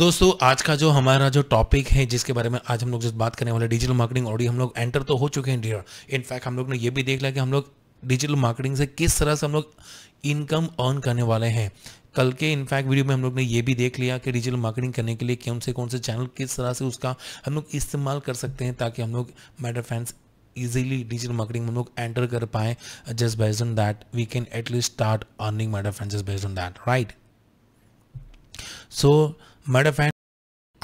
दोस्तों आज का जो हमारा जो टॉपिक है जिसके बारे में आज हम लोग जो बात करने वाले डिजिटल मार्केटिंग ऑलरेडी हम लोग एंटर तो हो चुके हैं डियर इनफैक्ट हम लोग ने ये भी देख लिया कि हम लोग डिजिटल मार्केटिंग से किस तरह से हम लोग इनकम अर्न करने वाले हैं कल के इनफैक्ट वीडियो में हम लोग ने ये भी देख लिया कि डिजिटल मार्केटिंग करने के लिए कौन से कौन से चैनल किस तरह से उसका हम लोग इस्तेमाल कर सकते हैं ताकि हम लोग my dear friends easily digital marketing में हम लोग एंटर कर पाएँ just based on that we can at least start earning my dear friends just based on that right so so, murder fan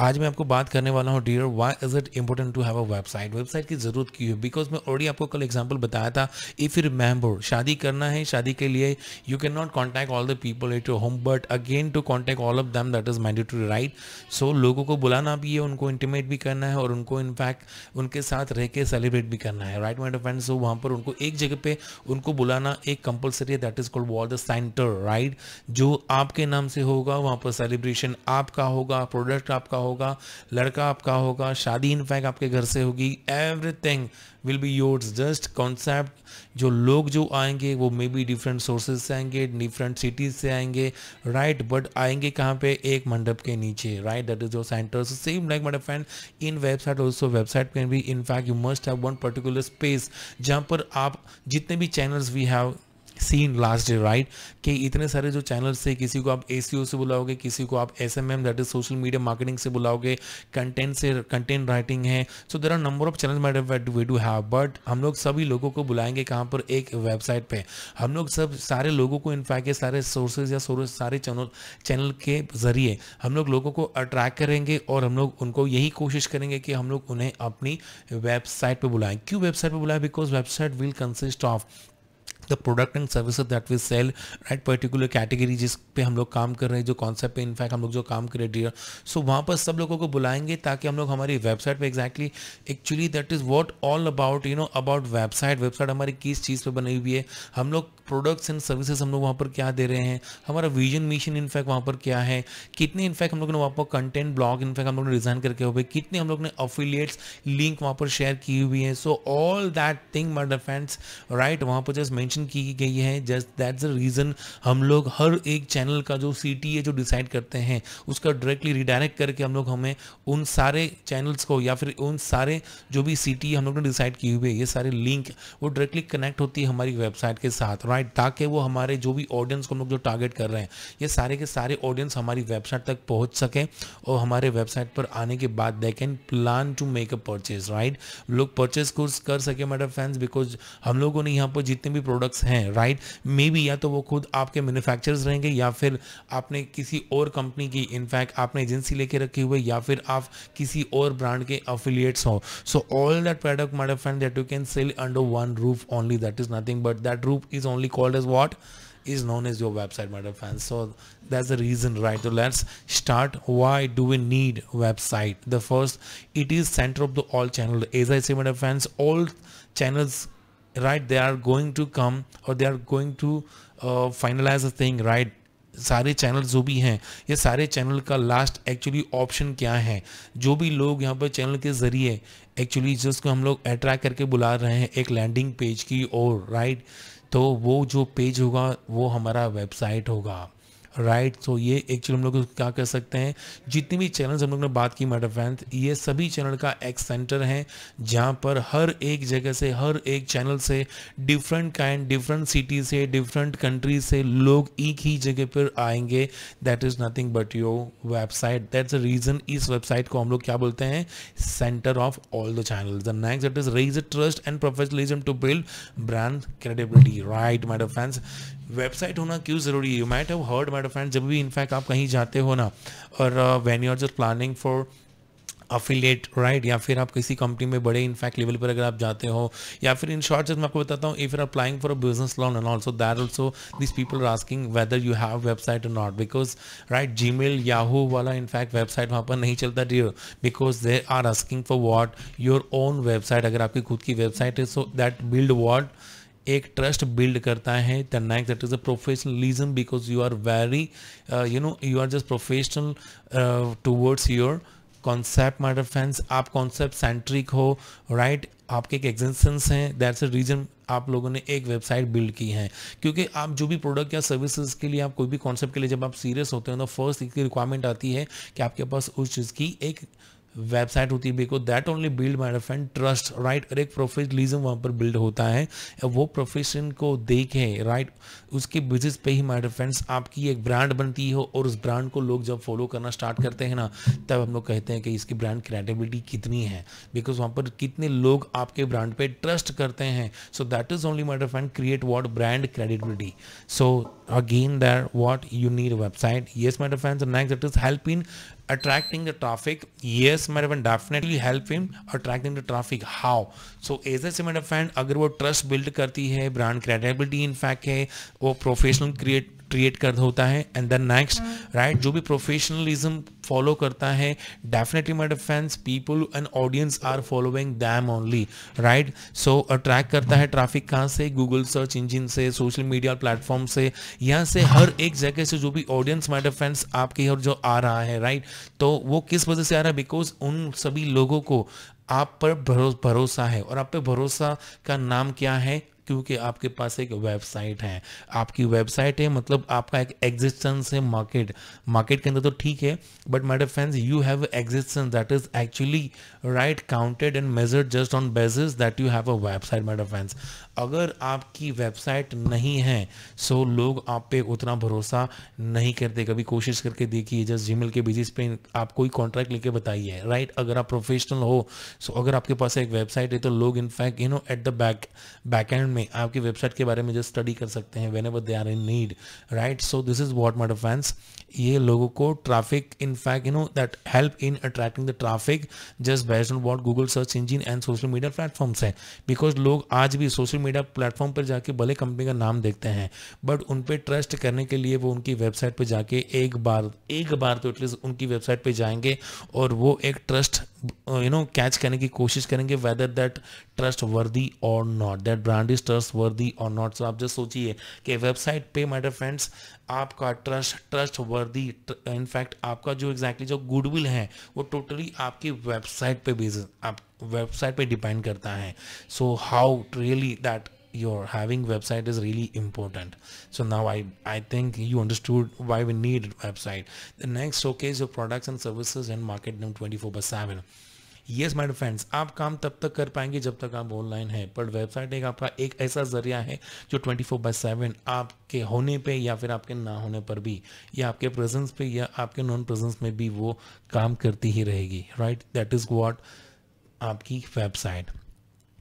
आज मैं आपको बात करने वाला हूँ dear why is it important to have a website website की ज़रूरत क्यों है बिकॉज मैं ऑलरेडी आपको कल एग्जांपल बताया था इफ़ यू रिमेंबर शादी करना है शादी के लिए you can not contact all the people at your home but again to contact all of them that is mandatory right so लोगों को बुलाना भी है उनको इंटीमेट भी करना है और उनको इनफैक्ट उनके साथ रह के सेलिब्रेट भी करना है राइट माइंड फ्रेंड सो वहाँ पर उनको एक जगह पर उनको बुलाना एक कंपल्सरी है that is called wall the centre right जो आपके नाम से होगा वहाँ पर सेलिब्रेशन आपका होगा प्रोडक्ट आपका होगा होगा लड़का आपका होगा शादी इनफैक्ट आपके घर से होगी everything will be yours just concept जो लोग जो आएंगे वो मे बी डिफरेंट सोर्सेज से आएंगे डिफरेंट सिटीज से आएंगे राइट right? बट आएंगे कहाँ पे एक मंडप के नीचे right that is your centre same like my friend in website also website can भी in fact you must have one particular space जहाँ पर आप जितने भी channels we have seen last day right कि इतने सारे जो चैनल्स थे किसी को आप ए से बुलाओगे किसी को आप S M M that is social media marketing से बुलाओगे कंटेंट से कंटेंट राइटिंग है so there are number of channel madam we do have but हम लोग सभी लोगों को बुलाएंगे कहाँ पर एक वेबसाइट पे हम लोग सब सारे लोगों को इनफैक्ट सारे सोर्सेज या सोर्स सारे चैनल चैनल के ज़रिए हम लोग लोगों को अट्रैक्ट करेंगे और हम लोग उनको यही कोशिश करेंगे कि हम लोग उन्हें अपनी वेबसाइट पर बुलाएं क्यों वेबसाइट पर बुलाएं because website will consist of the product and service that we sell right particular category जिस पे हम लोग काम कर रहे हैं जो कॉन्सेप्ट पे इनफैक्ट हम लोग जो काम कर रहे हैं सो वहाँ पर सब लोगों को बुलाएंगे ताकि हम लोग हमारी वेबसाइट पे exactly actually that is what all about you know about website website हमारी किस चीज़ पर बनी हुई है हम लोग प्रोडक्ट्स एंड सर्विसेज हम लोग वहाँ पर क्या दे रहे हैं हमारा विजन मिशन इनफैक्ट वहाँ पर क्या है कितने इनफैक्ट हम लोग ने वहाँ पर कंटेंट ब्लॉग इनफैक्ट हम लोग ने डिज़ाइन करके हुए कितने हम लोग ने अफिलियट्स लिंक वहाँ पर शेयर की हुई है so all that thing my friends right वहाँ पर जस्ट मैंशन मेंशन की गई है जस्ट दैट्स द रीज़न हम लोग हर एक चैनल का जो सी टी ए जो डिसाइड करते हैं उसका डायरेक्टली रिडायरेक्ट करके हम लोग हमें उन सारे चैनल्स को या फिर उन सारे जो भी सी टी ए हम लोग ने डिसाइड की हुई है ये सारे लिंक वो डायरेक्टली कनेक्ट होती है हमारी वेबसाइट के साथ राइट ताकि वो हमारे जो भी ऑडियंस को हम लोग जो टारगेट कर रहे हैं ये सारे के सारे ऑडियंस हमारी वेबसाइट तक पहुँच सकें और हमारे वेबसाइट पर आने के बाद they can plan to make a purchase right लोग परचेज कोर्स कर सके मैडम फैंस बिकॉज हम लोगों ने यहाँ पर जितने भी प्रोडक्ट प्रोडक्ट्स हैं राइट मे बी या तो वो खुद आपके मैन्युफैक्चरर्स रहेंगे या फिर आपने किसी और कंपनी की इनफैक्ट आपने एजेंसी लेके रखी हुई या फिर आप किसी और ब्रांड के अफिलियट्स हो so all that product my friend that you can sell under one roof only that is nothing but that roof is only called as what is known as your website my dear fans so that's the reason right so let's start why do we need website the first it is center of the all channel as i say my dear fans all channels right they are going to come और they are going to finalise a thing right सारे channel जो भी हैं ये सारे channel का last actually option क्या है जो भी लोग यहाँ पर चैनल के ज़रिए एक्चुअली जिसको हम लोग अट्रैक्ट करके बुला रहे हैं एक लैंडिंग पेज की ओर राइट तो वो जो पेज होगा वो हमारा वेबसाइट होगा राइट सो ये एक्चुअली हम लोग क्या कर सकते हैं जितनी भी चैनल्स हम लोग ने बात की मैटर फैंस ये सभी चैनल का एक सेंटर है जहाँ पर हर एक जगह से हर एक चैनल से डिफरेंट काइंड डिफरेंट सिटी से डिफरेंट कंट्री से लोग एक ही जगह पर आएंगे that is nothing but your website that's a reason इस वेबसाइट को हम लोग क्या बोलते हैं centre of all the channel the next it is raise trust and professionalism to build brand credibility right my dear friends website होना क्यों ज़रूरी है you might have heard might friend जब भी इनफैक्ट आप कहीं जाते हो ना और when you are just planning for affiliate right या फिर आप किसी कंपनी में बड़े इनफैक्ट लेवल पर अगर आप जाते हो या फिर इन शॉर्ट जब मैं आपको बताता हूँ if are applying for a business loan and also that also this people are asking whether you have website और not because right Gmail Yahoo वाला इनफैक्ट वेबसाइट वहाँ पर नहीं चलता dear because they are asking for what your own website अगर आपकी खुद की वेबसाइट है सो दैट बिल्ड वॉट एक ट्रस्ट बिल्ड करता है next that is a professionalism because you are very you know you are just professional towards your concept my dear friends आप कॉन्सेप्ट सेंट्रिक हो राइट right? आपके एक एग्जेंसन्स हैं दैट्स अ रीजन आप लोगों ने एक वेबसाइट बिल्ड की है क्योंकि आप जो भी प्रोडक्ट या सर्विसेज के लिए आप कोई भी कॉन्सेप्ट के लिए जब आप सीरियस होते हैं तो फर्स्ट इसकी रिक्वायरमेंट आती है कि आपके पास उस चीज़ की एक वेबसाइट होती है because that only build my friend trust right और एक प्रोफेशनलिज्म वहाँ पर बिल्ड होता है वो प्रोफेशन को देखें राइट उसके बेसिस पे ही माई फ्रेंड्स आपकी एक ब्रांड बनती हो और उस ब्रांड को लोग जब फॉलो करना स्टार्ट करते हैं ना तब हम लोग कहते हैं कि इसकी ब्रांड क्रेडिबिलिटी कितनी है बिकॉज वहाँ पर कितने लोग आपके ब्रांड पर ट्रस्ट करते हैं so that is only my friend create what brand credibility so again that what you need website yes my friends next it is help in attracting the traffic yes madam definitely help him attracting the traffic how so as a cement fan agar wo trust build karti hai brand credibility in fact hai wo professional create create कर होता है and then next right जो भी professionalism follow करता है definitely my dear friends people and audience are following them only right so attract करता है traffic कहाँ से गूगल सर्च इंजिन से सोशल मीडिया प्लेटफॉर्म से यहाँ से हर एक जगह से जो भी ऑडियंस माई डिफेंस आपके और जो आ रहा है राइट right? तो वो किस वजह से आ रहा है बिकॉज उन सभी लोगों को आप पर भरोसा है और आप पे भरोसा का नाम क्या है क्योंकि आपके पास एक वेबसाइट है आपकी वेबसाइट है मतलब आपका एक एग्जिस्टेंस है मार्केट मार्केट के अंदर तो ठीक है but my dear friends you have existence that is actually right counted and measure just on basis that you have a website my friends अगर आपकी वेबसाइट नहीं है सो लोग आप पे उतना भरोसा नहीं करते कभी कोशिश करके देखिए जस्ट जीमेल के बिजनेस पे आप कोई कॉन्ट्रैक्ट लेके बताइए राइट अगर आप प्रोफेशनल हो सो अगर आपके पास एक वेबसाइट है तो लोग in fact you know at the back back end में आपकी वेबसाइट के बारे में जो स्टडी कर सकते हैं whenever they are in need right so this is what my dear fans ये लोगों को traffic in fact you know that help in attracting the traffic just based on what Google search engine and social media platforms है because लोग आज भी social media platform पर जाके भले कंपनी का नाम देखते हैं बट उन पर ट्रस्ट करने के लिए वो उनकी वेबसाइट पर जाके एक बार एक बार तो एटलीस्ट उनकी वेबसाइट पर जाएंगे और वो एक ट्रस्ट यू नो कैच करने की कोशिश करेंगे whether that trustworthy or not that brand is investors worthy or not so आप जस्ट सोचिए कि वेबसाइट पे मैटर फ्रेंड्स आपका ट्रस्ट ट्रस्ट वर्दी इनफैक्ट आपका जो एग्जैक्टली exactly जो गुडविल है वो टोटली आपकी वेबसाइट पे बेस आप वेबसाइट पे डिपेंड करता है so how really that your having website is really important so now I I think you understood why we need website next showcase products and services and market number twenty four बस seven yes my dear friends आप काम तब तक कर पाएंगे जब तक आप ऑनलाइन हैं पर वेबसाइट एक आपका एक ऐसा जरिया है जो ट्वेंटी फोर बाई सेवन आपके होने पे या फिर आपके ना होने पर भी या आपके प्रेजेंस पे या आपके नॉन प्रेजेंस में भी वो काम करती ही रहेगी राइट दैट इज़ वॉट आपकी वेबसाइट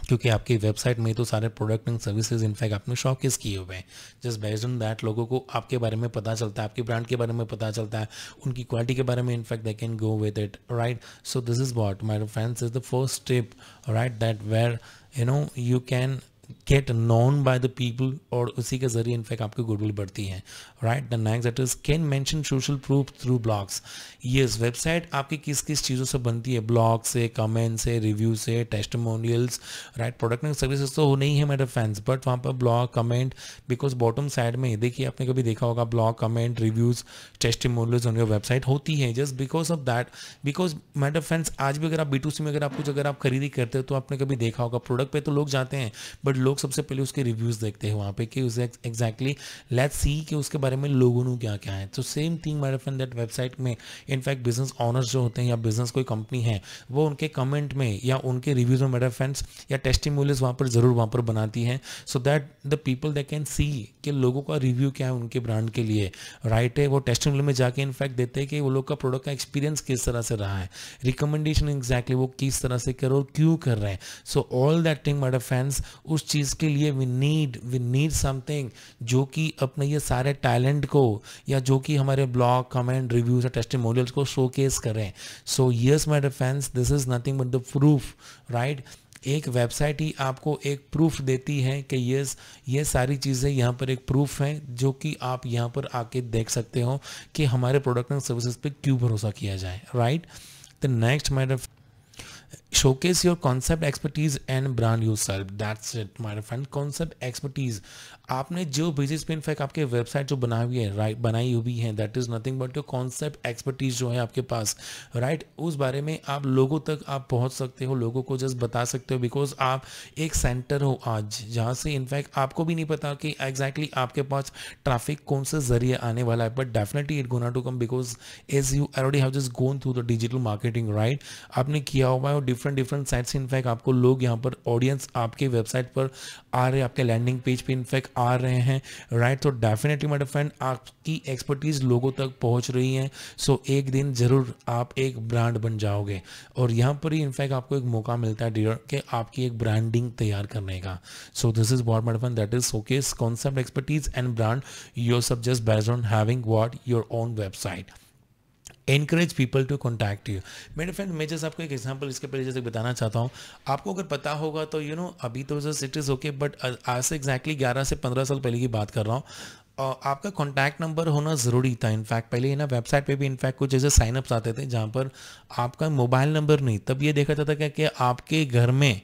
क्योंकि आपकी वेबसाइट में तो सारे प्रोडक्ट एंड सर्विसेज इनफैक्ट आपने शॉकेस किए हुए हैं जस्ट बेस्ड ऑन दैट लोगों को आपके बारे में पता चलता है आपके ब्रांड के बारे में पता चलता है उनकी क्वालिटी के बारे में in fact they can go with it right so this is what my friends is the first step right that where you know you can get known by the people और उसी के जरिए इनफैक्ट आपकी goodwill बढ़ती है right the next that is can mention social proof through blogs ये website आपकी किस किस चीज़ों से बनती है ब्लॉग से कमेंट से रिव्यू से testimonials right product and services तो नहीं है मेरे फैंस बट वहाँ पर blog comment because bottom side में देखिए आपने कभी देखा होगा blog comment reviews testimonials on your website होती है just because of that because my dear fans आज भी अगर आप बी टू सी में अगर आप कुछ अगर आप खरीदी करते हो तो आपने कभी देखा होगा प्रोडक्ट पे तो लोग जाते हैं बट बट लोग सबसे पहले उसके रिव्यूज़ देखते हैं वहाँ पे कि उसे एग्जैक्टली लेट सी कि उसके बारे में लोगों ने क्या क्या है तो same thing my friend that website में इनफैक्ट बिजनेस ऑनर्स जो होते हैं या बिजनेस कोई कंपनी है वो उनके कमेंट में या उनके रिव्यूज़ में मेरा फ्रेंड्स या टेस्टिमोलियस वहाँ पर ज़रूर वहाँ पर बनाती हैं so that the people they can see कि लोगों का रिव्यू क्या है उनके ब्रांड के लिए राइट है वो टेस्टिमोल में जाके इनफैक्ट देते हैं कि वो लोग का प्रोडक्ट का एक्सपीरियंस किस तरह से रहा है रिकमेंडेशन एग्जैक्टली exactly वो किस तरह से करो और क्यों कर रहे हैं so all that thing my dear friends उस चीज़ के लिए we need we need something जो कि अपने ये सारे टैलेंट को या जो कि हमारे ब्लॉग कमेंट रिव्यूज और टेस्टिमोरियल्स को शो केस करें सो यस माई डिफेंस this is nothing but the proof right एक वेबसाइट ही आपको एक प्रूफ देती है कि ये ये सारी चीज़ें यहाँ पर एक प्रूफ हैं जो कि आप यहाँ पर आके देख सकते हो कि हमारे प्रोडक्ट एंड सर्विसेज पे क्यों भरोसा किया जाए right the next my dear showcase your concept expertise and brand yourself that's it my friend concept expertise आपने जो बेसिस पे इनफैक्ट आपके वेबसाइट जो बनाई हुई है राइट बनाई हुई है that is nothing but your concept expertise जो है आपके पास राइट right? उस बारे में आप लोगों तक आप पहुंच सकते हो लोगों को जस्ट बता सकते हो बिकॉज आप एक सेंटर हो आज जहाँ से इनफैक्ट आपको भी नहीं पता कि एग्जैक्टली exactly आपके पास ट्रैफिक कौन से जरिए आने वाला है but definitely it gonna to come because as you already have just gone through the digital marketing right आपने किया हुआ है और डिफरेंट डिफरेंट डिफरेंट साइट से इनफैक्ट आपको लोग यहाँ पर ऑडियंस आपके वेबसाइट पर आ रहे हैं आपके लैंडिंग पेज पे इनफैक्ट आ रहे हैं राइट तो डेफिनेटली मेरा फ्रेंड आपकी एक्सपर्टीज लोगों तक पहुँच रही है सो so एक दिन ज़रूर आप एक ब्रांड बन जाओगे और यहाँ पर ही इनफैक्ट आपको एक मौका मिलता है डियर के आपकी एक ब्रांडिंग तैयार करने का सो दिस इज वॉट मेरा friend that is showcase concept expertise and brand yourself just based on having what your own website encourage people to contact you मेरे फ्रेंड मैं जैसे आपको एक एग्जाम्पल इसके पहले जैसे बताना चाहता हूँ आपको अगर पता होगा तो यू you नो know, अभी तो जैसे इट इज़ ओके बट आज से एग्जैक्टली ग्यारह से पंद्रह साल पहले की बात कर रहा हूँ आपका कॉन्टैक्ट नंबर होना ज़रूरी था इनफैक्ट पहले ही ना वेबसाइट पे भी इनफैक्ट कुछ ऐसे साइनअप्स आते थे जहाँ पर आपका मोबाइल नंबर नहीं तब ये देखा जाता था कि आपके घर में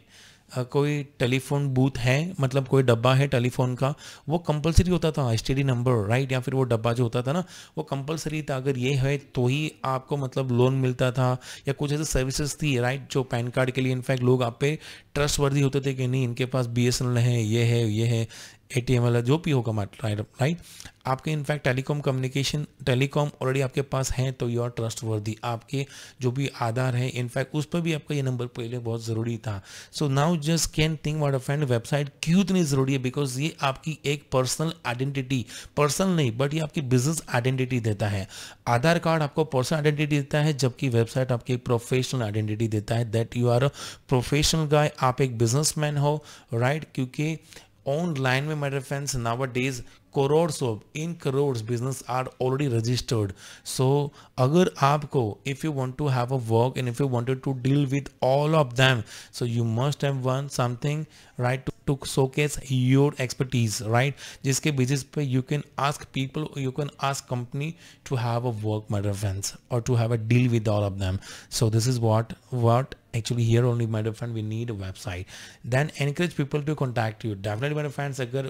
कोई टेलीफोन बूथ है मतलब कोई डब्बा है टेलीफोन का वो कंपलसरी होता था एस नंबर राइट या फिर वो डब्बा जो होता था ना वो कंपलसरी था अगर ये है तो ही आपको मतलब लोन मिलता था या कुछ ऐसे सर्विसेज थी राइट जो पैन कार्ड के लिए इनफैक्ट लोग आप पे ट्रस्ट वर्दी होते थे कि नहीं इनके पास बी है ये है ये है ए टी एम वाला जो भी होगा राइट आपके in fact telecom communication telecom already आपके पास है तो यू आर ट्रस्ट वर्दी आपके जो भी आधार है इनफैक्ट उस पर भी आपका ये नंबर पहले बहुत ज़रूरी था so now just can think what a friend website क्यों इतनी ज़रूरी है बिकॉज ये आपकी एक पर्सनल आइडेंटिटी पर्सनल नहीं बट ये आपकी बिजनेस आइडेंटिटी देता है आधार कार्ड आपको पर्सनल आइडेंटिटी देता है जबकि वेबसाइट आपकी एक प्रोफेशनल आइडेंटिटी देता है that you are a professional guy आप एक बिजनेसमैन हो राइट right? क्योंकि Owned line with my defense nowadays crore so in crore business are already registered so अगर आपको if you want to have a work and if you wanted to deal with all of them so you must have one something right to case your expertise right जिसके basis पे you can ask people you can ask company to have a work my friends or to have a deal with all of them so this is what what actually here only my friend we need a website then encourage people to contact you definitely my friends अगर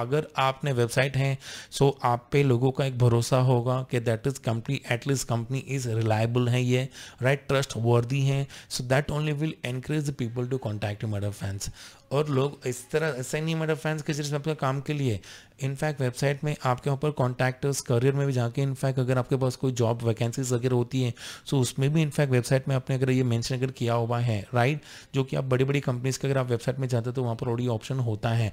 अगर आपने website website हैं सो so आप पे लोगों का एक भरोसा होगा कि that is company at least company is reliable है ये राइट ट्रस्ट वर्दी हैं so that only will encourage people to contact my dear fans और लोग इस तरह ऐसे नहीं मडर फैंस के सिर्फ आपके काम के लिए इनफैक्ट वेबसाइट में आपके वहाँ पर कॉन्टैक्टर्स करियर में भी जाके इनफैक्ट अगर आपके पास कोई जॉब वैकेंसीज वगैरह होती है सो तो उसमें भी इनफैक्ट वेबसाइट में आपने अगर ये मैंशन अगर किया हुआ है राइट जो कि आप बड़ी बड़ी कंपनीज के अगर आप वेबसाइट में जाते हो तो वहाँ पर ऑडियो ऑप्शन होता है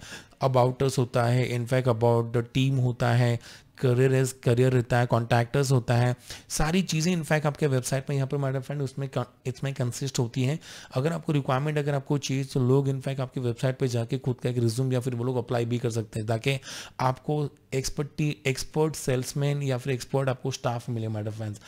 अबाउटर्स होता है इनफैक्ट अबाउट द टीम होता है करियर करियर रहता है कॉन्टैक्टर्स होता है सारी चीज़ें इनफैक्ट आपके वेबसाइट पर यहाँ पर मैडम फ्रेंड उसमें इसमें कंसिस्ट होती हैं अगर आपको रिक्वायरमेंट अगर आपको चाहिए तो लोग इनफैक्ट आपकी वेबसाइट पर जाके खुद का एक रिज्यूम या फिर वो लोग अप्लाई भी कर सकते हैं ताकि आपको एक्सपर्टी एक्सपर्ट सेल्समैन या फिर एक्सपर्ट आपको स्टाफ मिले मैडम फ्रेंड्स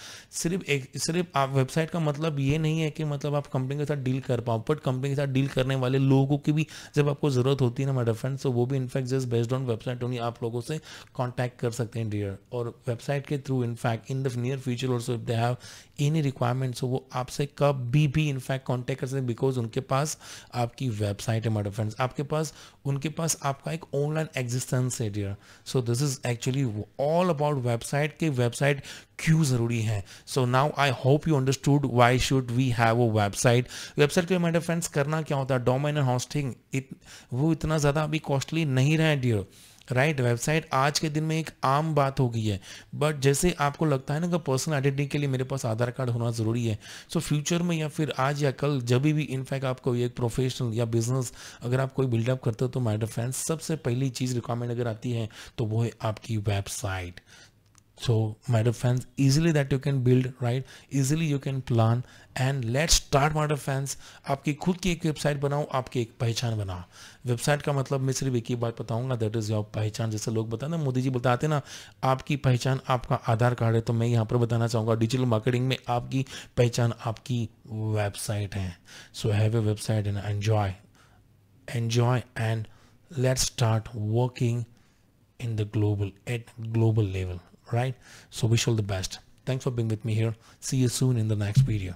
सिर्फ एक सिर्फ आप वेबसाइट का मतलब ये नहीं है कि मतलब आप कंपनी के साथ डील कर पाओ बट कंपनी के साथ डील करने वाले लोगों की भी जब आपको ज़रूरत होती है ना मैडम फ्रेंड्स तो वो भी in fact just based on website होनी आप लोगों से कॉन्टैक्ट कर सकते हैं content here और वेबसाइट के through in fact in the near future also if they have any requirement so वो आपसे कब भी भी इनफैक्ट कॉन्टेक्ट कर सकते हैं बिकॉज उनके पास आपकी वेबसाइट है मॉडर फ्रेंड्स आपके पास उनके पास आपका एक ऑनलाइन एग्जिस्टेंस है dear so this is actually all about website के वेबसाइट क्यों ज़रूरी है so now I hope you understood why should we have a website website के मॉडर फ्रेंड्स करना क्या होता है डोमेन एंड होस्टिंग वो इतना ज़्यादा अभी कॉस्टली नहीं रहे डियर राइट right, वेबसाइट आज के दिन में एक आम बात हो गई है बट जैसे आपको लगता है ना कि पर्सनल आइडेंटिटी के लिए मेरे पास आधार कार्ड होना ज़रूरी है सो so, फ्यूचर में या फिर आज या कल जब भी इनफैक्ट आपको एक प्रोफेशनल या बिजनेस अगर आप कोई बिल्डअप करते हो तो माइडर फ्रेंड्स सबसे पहली चीज़ रिक्वायरमेंट अगर आती है तो वो है आपकी website So my dear fans, easily that you can build, right? Easily you can plan and let's start my dear fans. आपकी खुद की एक वेबसाइट बनाओ आपकी एक पहचान बनाओ वेबसाइट का मतलब मैं सिर्फ एक ही बात बताऊंगा दैट इज योर पहचान जैसे लोग बताते हैं मोदी जी बताते हैं ना आपकी पहचान आपका आधार कार्ड है तो मैं यहाँ पर बताना चाहूँगा डिजिटल मार्केटिंग में आपकी पहचान आपकी वेबसाइट है so have a website and enjoy enjoy and let's start working in the global at global level right? So wish all the best. Thanks for being with me here. See you soon in the next video.